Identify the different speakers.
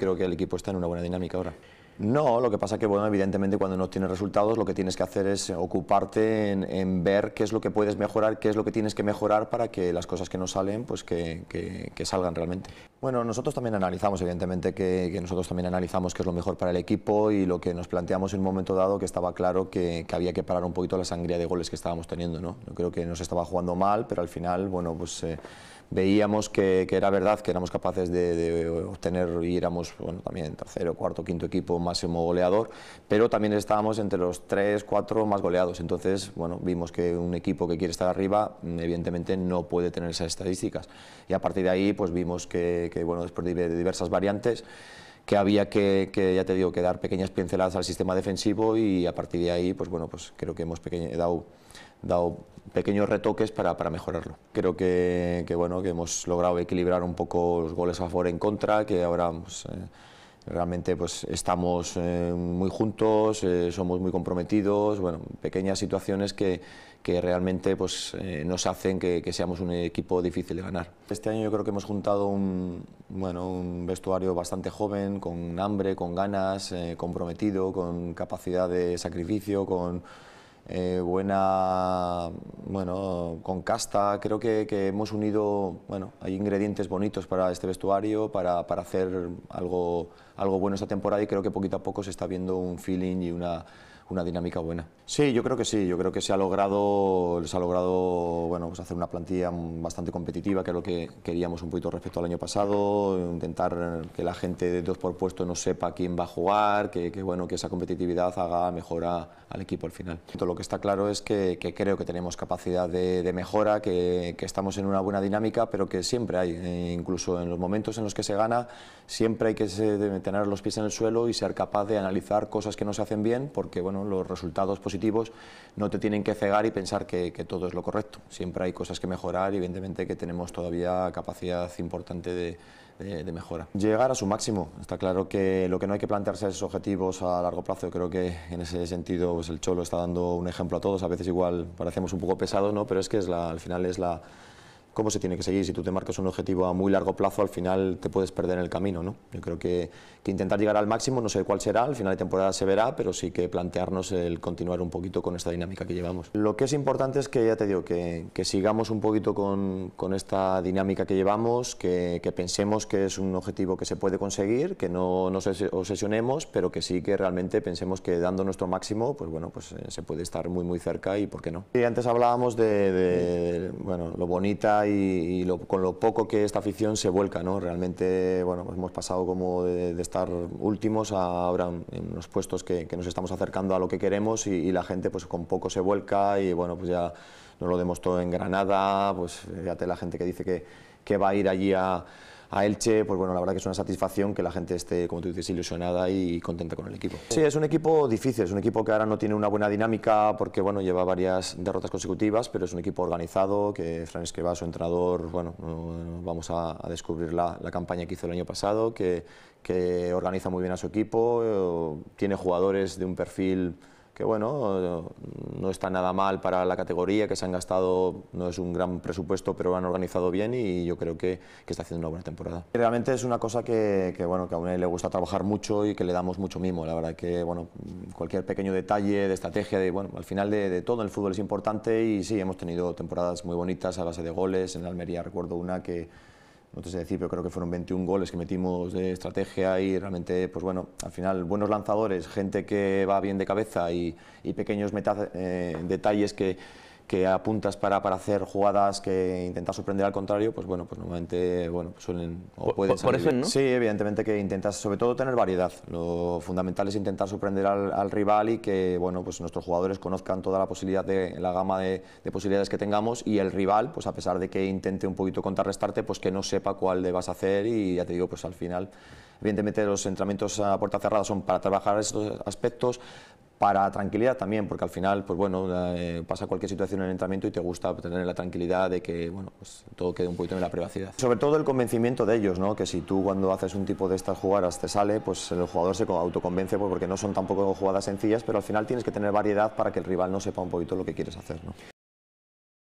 Speaker 1: Creo que el equipo está en una buena dinámica ahora. No, lo que pasa es que, bueno, evidentemente cuando no tienes resultados lo que tienes que hacer es ocuparte en, ver qué es lo que puedes mejorar, qué es lo que tienes que mejorar para que las cosas que no salen, pues que, salgan realmente. Bueno, nosotros también analizamos, evidentemente que, nosotros también analizamos qué es lo mejor para el equipo y lo que nos planteamos en un momento dado que estaba claro que, había que parar un poquito la sangría de goles que estábamos teniendo, ¿no? Yo creo que nos estaba jugando mal, pero al final, bueno, pues... Eh, veíamos que, era verdad que éramos capaces de, de obtener y éramos bueno, también tercero, cuarto, quinto equipo máximo goleador, pero también estábamos entre los 3, 4 más goleados. Entonces, bueno, vimos que un equipo que quiere estar arriba, mm, evidentemente no puede tener esas estadísticas. Y a partir de ahí, pues vimos que, bueno, después de diversas variantes, que había que, que, ya te digo, que dar pequeñas pinceladas al sistema defensivo y a partir de ahí, pues bueno, pues creo que hemos pequeño, dado, dado pequeños retoques para, para mejorarlo. Creo que, que, bueno, que hemos logrado equilibrar un poco los goles a favor en contra, que ahora... vamos pues, eh, Realmente pues estamos eh, muy juntos, eh, somos muy comprometidos, bueno, pequeñas situaciones que, realmente pues, eh, nos hacen que, que, seamos un equipo difícil de ganar. Este año yo creo que hemos juntado un, bueno, un vestuario bastante joven, con hambre, con ganas, comprometido, con capacidad de sacrificio, con eh, buena, bueno, con casta. Creo que, hemos unido, bueno, hay ingredientes bonitos para este vestuario, para, para hacer algo, algo bueno esta temporada y creo que poquito a poco se está viendo un feeling y una una dinámica buena. Sí, yo creo que sí, yo creo que se ha logrado, se ha logrado bueno, pues hacer una plantilla bastante competitiva, que es lo que queríamos un poquito respecto al año pasado, intentar que la gente de dos por puesto no sepa quién va a jugar, que, que bueno, que esa competitividad haga mejora al equipo al final. todo lo que está claro es que, que creo que tenemos capacidad de, mejora, que, estamos en una buena dinámica, pero que siempre hay, eh, incluso en los momentos en los que se gana, siempre hay que tener los pies en el suelo y ser capaz de analizar cosas que no se hacen bien, porque bueno, los resultados positivos no te tienen que cegar y pensar que, todo es lo correcto. Siempre hay cosas que mejorar y evidentemente que tenemos todavía capacidad importante de, mejora. Llegar a su máximo. Está claro que lo que no hay que plantearse es objetivos a largo plazo. Creo que en ese sentido pues el Cholo está dando un ejemplo a todos. A veces igual parecemos un poco pesados, ¿no? pero es que es la, al final es la cómo se tiene que seguir. Si tú te marcas un objetivo a muy largo plazo, al final te puedes perder en el camino. ¿no? Yo creo que, intentar llegar al máximo, no sé cuál será, al final de temporada se verá, pero sí que plantearnos el continuar un poquito con esta dinámica que llevamos. Lo que es importante es que, ya te digo, que, sigamos un poquito con, esta dinámica que llevamos, que, pensemos que es un objetivo que se puede conseguir, que no nos obsesionemos, pero que sí que realmente pensemos que dando nuestro máximo, pues bueno, pues eh, se puede estar muy muy cerca y por qué no. Y antes hablábamos de, de bueno, lo bonita y, con lo poco que esta afición se vuelca, ¿no? Realmente, bueno, pues hemos pasado como de, estar últimos a ahora en unos puestos que, nos estamos acercando a lo que queremos y, la gente pues con poco se vuelca y bueno, pues ya nos lo demostró en Granada, pues te la gente que dice que va a ir allí a a Elche, pues bueno, la verdad que es una satisfacción que la gente esté, como tú dices, ilusionada y contenta con el equipo. Sí, es un equipo difícil, es un equipo que ahora no tiene una buena dinámica porque, bueno, lleva varias derrotas consecutivas, pero es un equipo organizado, que Fran a su entrenador, bueno, vamos a, descubrir la, campaña que hizo el año pasado, que, que organiza muy bien a su equipo, eh, tiene jugadores de un perfil que bueno, no está nada mal para la categoría, que se han gastado, no es un gran presupuesto, pero lo han organizado bien y yo creo que, está haciendo una buena temporada. Realmente es una cosa que, que, bueno, que a le gusta trabajar mucho y que le damos mucho mimo, la verdad que bueno, cualquier pequeño detalle de estrategia, de, bueno, al final de, de todo el fútbol es importante y sí, hemos tenido temporadas muy bonitas a base de goles, en Almería recuerdo una que no te sé decir, pero creo que fueron 21 goles que metimos de estrategia y realmente, pues bueno, al final buenos lanzadores, gente que va bien de cabeza y, y pequeños eh, detalles que, que apuntas para, para hacer jugadas que intentas sorprender al contrario, pues bueno, pues normalmente bueno, pues suelen o pueden por, Sí, evidentemente que intentas sobre todo tener variedad. Lo fundamental es intentar sorprender al, rival y que bueno, pues nuestros jugadores conozcan toda la posibilidad de la gama de, posibilidades que tengamos y el rival, pues a pesar de que intente un poquito contrarrestarte, pues que no sepa cuál le vas a hacer y ya te digo, pues al final evidentemente los entrenamientos a puerta cerrada son para trabajar esos aspectos, para tranquilidad también, porque al final, pues bueno, eh, pasa cualquier situación en el entrenamiento y te gusta tener la tranquilidad de que, bueno, pues todo quede un poquito en la privacidad. Sobre todo el convencimiento de ellos, ¿no? Que si tú cuando haces un tipo de estas jugadas te sale, pues el jugador se autoconvence pues, porque no son tampoco jugadas sencillas, pero al final tienes que tener variedad para que el rival no sepa un poquito lo que quieres hacer,